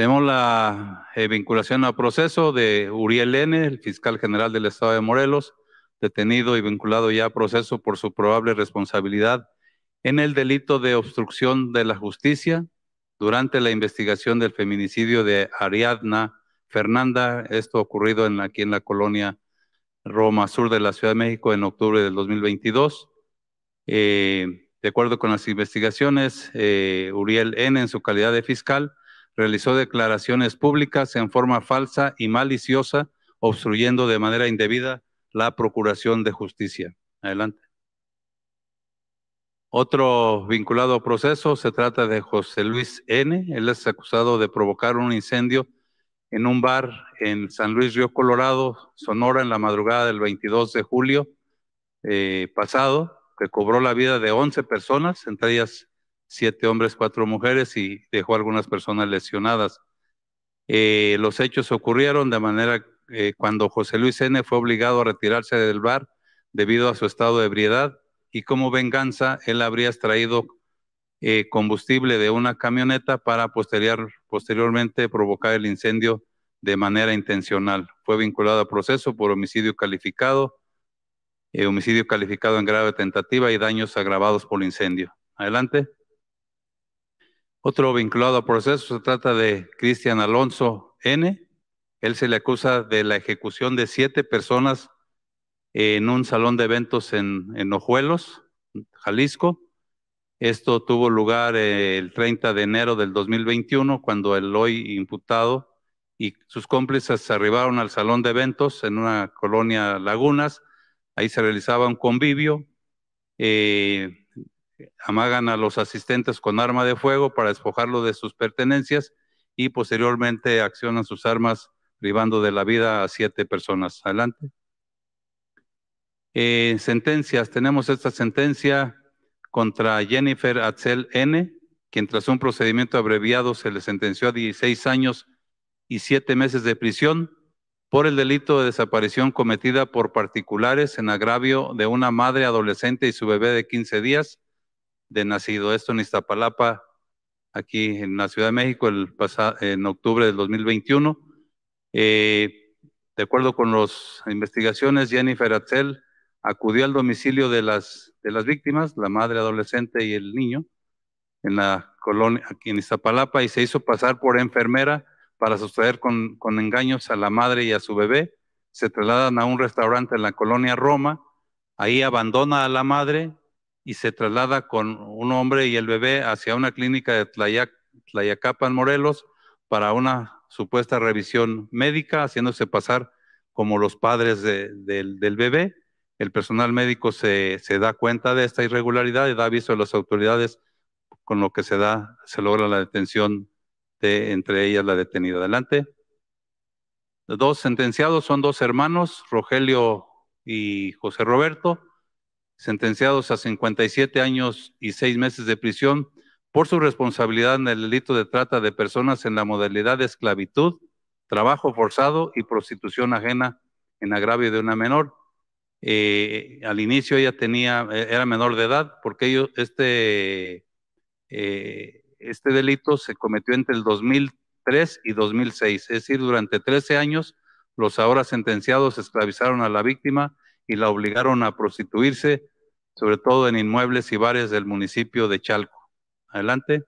Tenemos la eh, vinculación a proceso de Uriel N., el fiscal general del Estado de Morelos, detenido y vinculado ya a proceso por su probable responsabilidad en el delito de obstrucción de la justicia durante la investigación del feminicidio de Ariadna Fernanda, esto ocurrido aquí en la colonia Roma Sur de la Ciudad de México en octubre del 2022. Eh, de acuerdo con las investigaciones, eh, Uriel N., en su calidad de fiscal, realizó declaraciones públicas en forma falsa y maliciosa, obstruyendo de manera indebida la procuración de justicia. Adelante. Otro vinculado proceso se trata de José Luis N. Él es acusado de provocar un incendio en un bar en San Luis Río Colorado, Sonora, en la madrugada del 22 de julio eh, pasado, que cobró la vida de 11 personas, entre ellas siete hombres, cuatro mujeres y dejó algunas personas lesionadas. Eh, los hechos ocurrieron de manera eh, cuando José Luis N. fue obligado a retirarse del bar debido a su estado de ebriedad y como venganza él habría extraído eh, combustible de una camioneta para posterior, posteriormente provocar el incendio de manera intencional. Fue vinculado a proceso por homicidio calificado, homicidio calificado en grave tentativa y daños agravados por incendio. Adelante. Otro vinculado a proceso se trata de Cristian Alonso N. Él se le acusa de la ejecución de siete personas en un salón de eventos en, en Ojuelos, Jalisco. Esto tuvo lugar eh, el 30 de enero del 2021, cuando el hoy imputado y sus cómplices arribaron al salón de eventos en una colonia Lagunas. Ahí se realizaba un convivio. Eh, amagan a los asistentes con arma de fuego para despojarlo de sus pertenencias y posteriormente accionan sus armas privando de la vida a siete personas. Adelante. Eh, sentencias. Tenemos esta sentencia contra Jennifer Atzel N., quien tras un procedimiento abreviado se le sentenció a 16 años y 7 meses de prisión por el delito de desaparición cometida por particulares en agravio de una madre adolescente y su bebé de 15 días de nacido. Esto en Iztapalapa, aquí en la Ciudad de México, el en octubre del 2021. Eh, de acuerdo con las investigaciones, Jennifer Atzel acudió al domicilio de las, de las víctimas, la madre adolescente y el niño, en la colonia, aquí en Iztapalapa, y se hizo pasar por enfermera para sustraer con, con engaños a la madre y a su bebé. Se trasladan a un restaurante en la colonia Roma. Ahí abandona a la madre y se traslada con un hombre y el bebé hacia una clínica de Tlayac, Tlayacapan, Morelos, para una supuesta revisión médica, haciéndose pasar como los padres del bebé. El personal médico se, da cuenta de esta irregularidad y da aviso a las autoridades, con lo que se da, se logra la detención de, entre ellas, la detenida. Adelante. dos sentenciados son dos hermanos, Rogelio y José Roberto sentenciados a 57 años y 6 meses de prisión por su responsabilidad en el delito de trata de personas en la modalidad de esclavitud, trabajo forzado y prostitución ajena en agravio de una menor. Eh, al inicio ella tenía, eh, era menor de edad, porque este, eh, este delito se cometió entre el 2003 y 2006, es decir, durante 13 años los ahora sentenciados esclavizaron a la víctima y la obligaron a prostituirse, sobre todo en inmuebles y bares del municipio de Chalco. Adelante.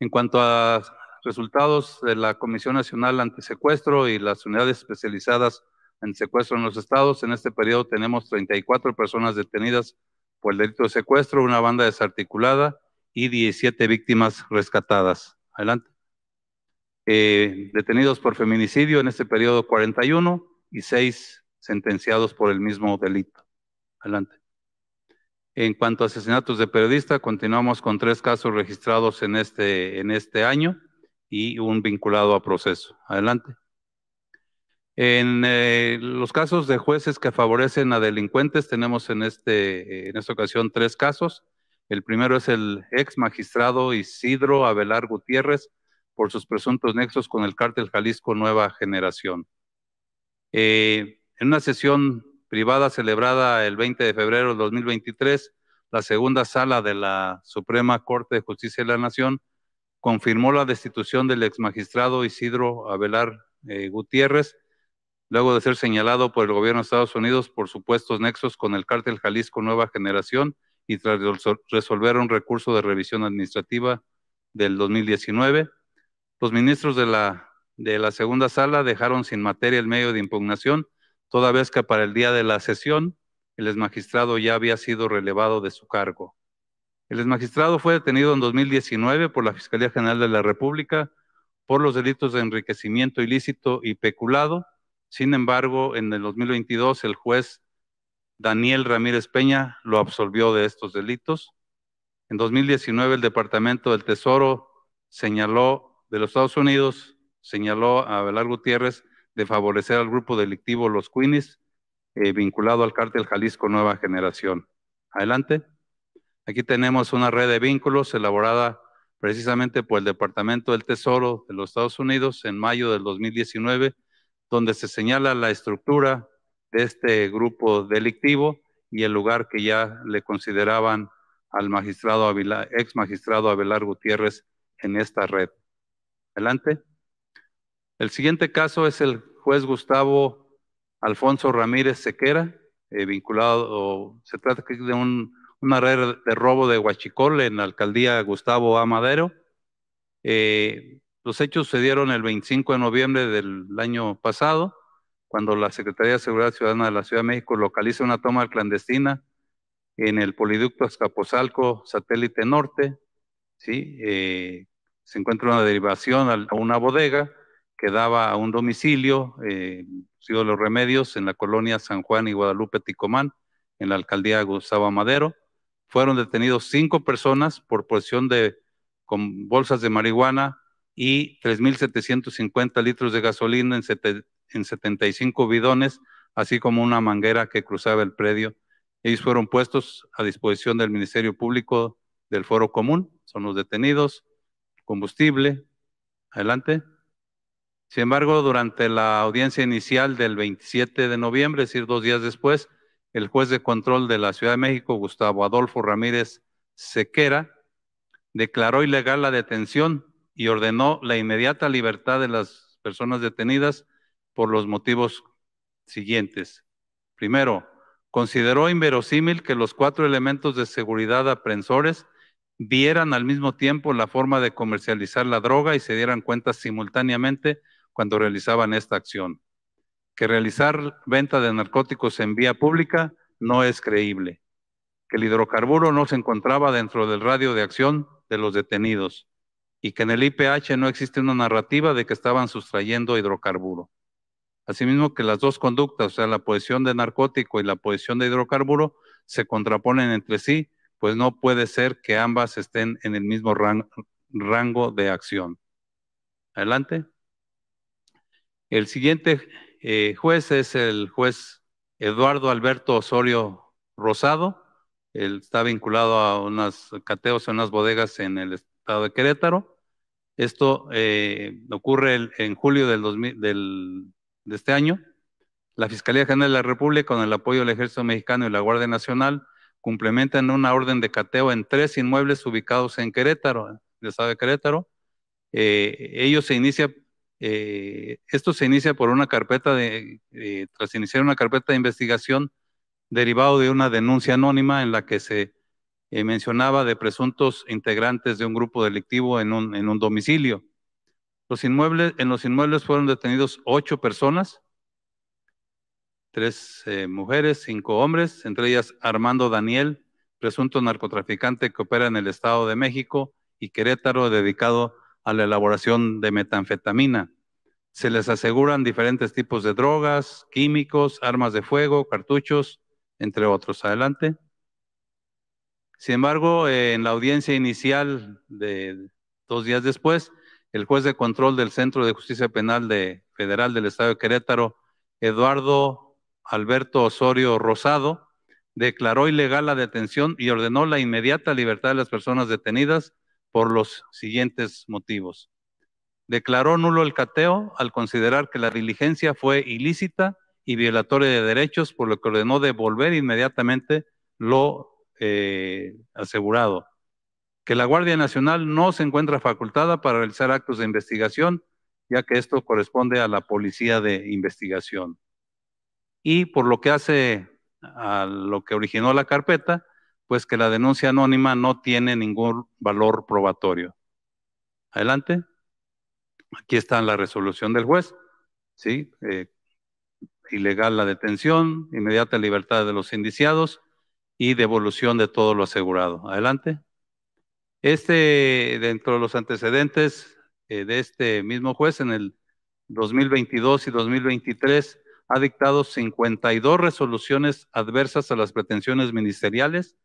En cuanto a resultados de la Comisión Nacional Antisecuestro y las unidades especializadas en secuestro en los estados, en este periodo tenemos 34 personas detenidas por el delito de secuestro, una banda desarticulada y 17 víctimas rescatadas. Adelante. Eh, detenidos por feminicidio en este periodo 41 y 6 sentenciados por el mismo delito. Adelante. En cuanto a asesinatos de periodista, continuamos con tres casos registrados en este, en este año y un vinculado a proceso. Adelante. En eh, los casos de jueces que favorecen a delincuentes, tenemos en, este, en esta ocasión tres casos. El primero es el ex magistrado Isidro Abelar Gutiérrez por sus presuntos nexos con el cártel Jalisco Nueva Generación. Eh, en una sesión privada celebrada el 20 de febrero de 2023, la segunda sala de la Suprema Corte de Justicia de la Nación confirmó la destitución del exmagistrado Isidro Abelar eh, Gutiérrez, luego de ser señalado por el gobierno de Estados Unidos por supuestos nexos con el cártel Jalisco Nueva Generación y tras resolver un recurso de revisión administrativa del 2019. Los ministros de la, de la segunda sala dejaron sin materia el medio de impugnación toda vez que para el día de la sesión el exmagistrado ya había sido relevado de su cargo. El exmagistrado fue detenido en 2019 por la Fiscalía General de la República por los delitos de enriquecimiento ilícito y peculado. Sin embargo, en el 2022 el juez Daniel Ramírez Peña lo absolvió de estos delitos. En 2019 el Departamento del Tesoro señaló de los Estados Unidos señaló a Belar Gutiérrez favorecer al grupo delictivo Los Queenies, eh, vinculado al cártel Jalisco Nueva Generación. Adelante. Aquí tenemos una red de vínculos elaborada precisamente por el Departamento del Tesoro de los Estados Unidos en mayo del 2019, donde se señala la estructura de este grupo delictivo y el lugar que ya le consideraban al magistrado ex magistrado Abelar Gutiérrez en esta red. Adelante. El siguiente caso es el juez Gustavo Alfonso Ramírez Sequera, eh, vinculado, se trata de un, una red de robo de Huachicol en la alcaldía Gustavo A. Madero. Eh, los hechos se dieron el 25 de noviembre del año pasado, cuando la Secretaría de Seguridad Ciudadana de la Ciudad de México localiza una toma clandestina en el poliducto Escaposalco satélite norte, ¿sí? Eh, se encuentra una derivación a una bodega, quedaba a un domicilio, eh, los Remedios, en la colonia San Juan y Guadalupe Ticomán, en la alcaldía Gustavo Madero. Fueron detenidos cinco personas por posesión de con bolsas de marihuana y 3.750 litros de gasolina en, en 75 bidones, así como una manguera que cruzaba el predio. Ellos fueron puestos a disposición del Ministerio Público del Foro Común, son los detenidos, combustible. Adelante. Sin embargo, durante la audiencia inicial del 27 de noviembre, es decir, dos días después, el juez de control de la Ciudad de México, Gustavo Adolfo Ramírez Sequera, declaró ilegal la detención y ordenó la inmediata libertad de las personas detenidas por los motivos siguientes. Primero, consideró inverosímil que los cuatro elementos de seguridad aprensores vieran al mismo tiempo la forma de comercializar la droga y se dieran cuenta simultáneamente cuando realizaban esta acción. Que realizar venta de narcóticos en vía pública no es creíble. Que el hidrocarburo no se encontraba dentro del radio de acción de los detenidos. Y que en el IPH no existe una narrativa de que estaban sustrayendo hidrocarburo. Asimismo que las dos conductas, o sea, la posesión de narcótico y la posesión de hidrocarburo, se contraponen entre sí, pues no puede ser que ambas estén en el mismo rango de acción. Adelante. El siguiente eh, juez es el juez Eduardo Alberto Osorio Rosado. Él está vinculado a unas cateos en unas bodegas en el estado de Querétaro. Esto eh, ocurre en julio del, de este año. La Fiscalía General de la República, con el apoyo del Ejército Mexicano y la Guardia Nacional, complementan una orden de cateo en tres inmuebles ubicados en Querétaro, el estado de Querétaro. Eh, ellos se inicia eh, esto se inicia por una carpeta de, eh, tras iniciar una carpeta de investigación derivado de una denuncia anónima en la que se eh, mencionaba de presuntos integrantes de un grupo delictivo en un, en un domicilio. Los inmuebles, en los inmuebles fueron detenidos ocho personas, tres mujeres, cinco hombres, entre ellas Armando Daniel, presunto narcotraficante que opera en el Estado de México, y Querétaro, dedicado a a la elaboración de metanfetamina. Se les aseguran diferentes tipos de drogas, químicos, armas de fuego, cartuchos, entre otros. Adelante. Sin embargo, eh, en la audiencia inicial de dos días después, el juez de control del Centro de Justicia Penal de, Federal del Estado de Querétaro, Eduardo Alberto Osorio Rosado, declaró ilegal la detención y ordenó la inmediata libertad de las personas detenidas por los siguientes motivos. Declaró nulo el cateo al considerar que la diligencia fue ilícita y violatoria de derechos, por lo que ordenó devolver inmediatamente lo eh, asegurado. Que la Guardia Nacional no se encuentra facultada para realizar actos de investigación, ya que esto corresponde a la Policía de Investigación. Y por lo que hace a lo que originó la carpeta, pues que la denuncia anónima no tiene ningún valor probatorio. Adelante. Aquí está la resolución del juez. ¿sí? Eh, ilegal la detención, inmediata libertad de los indiciados y devolución de todo lo asegurado. Adelante. Este, dentro de los antecedentes eh, de este mismo juez, en el 2022 y 2023, ha dictado 52 resoluciones adversas a las pretensiones ministeriales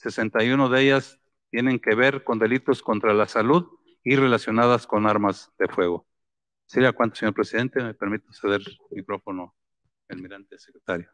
61 de ellas tienen que ver con delitos contra la salud y relacionadas con armas de fuego. ¿Sería cuánto, señor presidente? Me permito ceder el micrófono, almirante secretario.